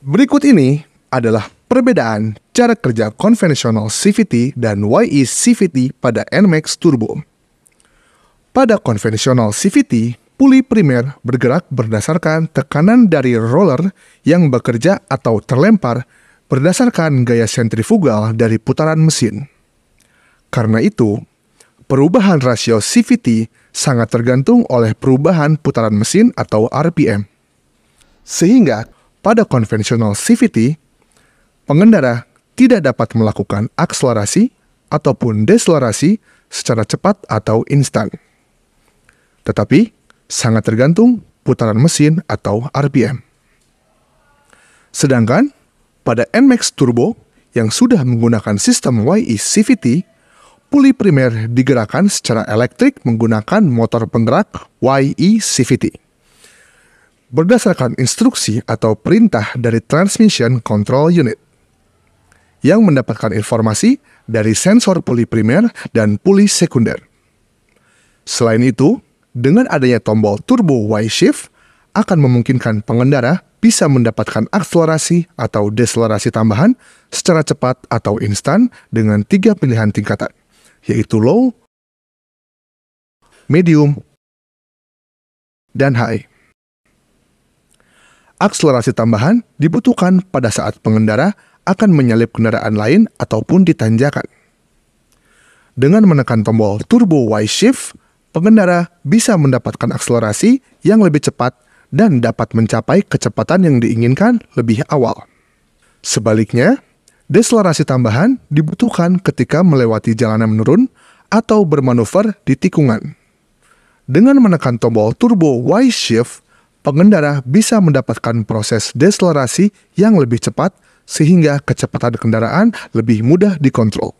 Berikut ini adalah perbedaan cara kerja konvensional CVT dan YE CVT pada NMAX Turbo. Pada konvensional CVT, puli primer bergerak berdasarkan tekanan dari roller yang bekerja atau terlempar berdasarkan gaya sentrifugal dari putaran mesin. Karena itu, perubahan rasio CVT sangat tergantung oleh perubahan putaran mesin atau RPM. Sehingga pada konvensional CVT, pengendara tidak dapat melakukan akselerasi ataupun deselerasi secara cepat atau instan. Tetapi, sangat tergantung putaran mesin atau RPM. Sedangkan, pada NMAX Turbo yang sudah menggunakan sistem YE CVT, puli primer digerakkan secara elektrik menggunakan motor penggerak YE CVT berdasarkan instruksi atau perintah dari Transmission Control Unit yang mendapatkan informasi dari sensor puli primer dan puli sekunder. Selain itu, dengan adanya tombol turbo Y-shift akan memungkinkan pengendara bisa mendapatkan akselerasi atau deselerasi tambahan secara cepat atau instan dengan tiga pilihan tingkatan, yaitu low, medium, dan high. Akselerasi tambahan dibutuhkan pada saat pengendara akan menyalip kendaraan lain ataupun ditanjakan. Dengan menekan tombol turbo Y shift, pengendara bisa mendapatkan akselerasi yang lebih cepat dan dapat mencapai kecepatan yang diinginkan lebih awal. Sebaliknya, deselerasi tambahan dibutuhkan ketika melewati jalanan menurun atau bermanuver di tikungan. Dengan menekan tombol turbo Y shift, pengendara bisa mendapatkan proses deselerasi yang lebih cepat sehingga kecepatan kendaraan lebih mudah dikontrol.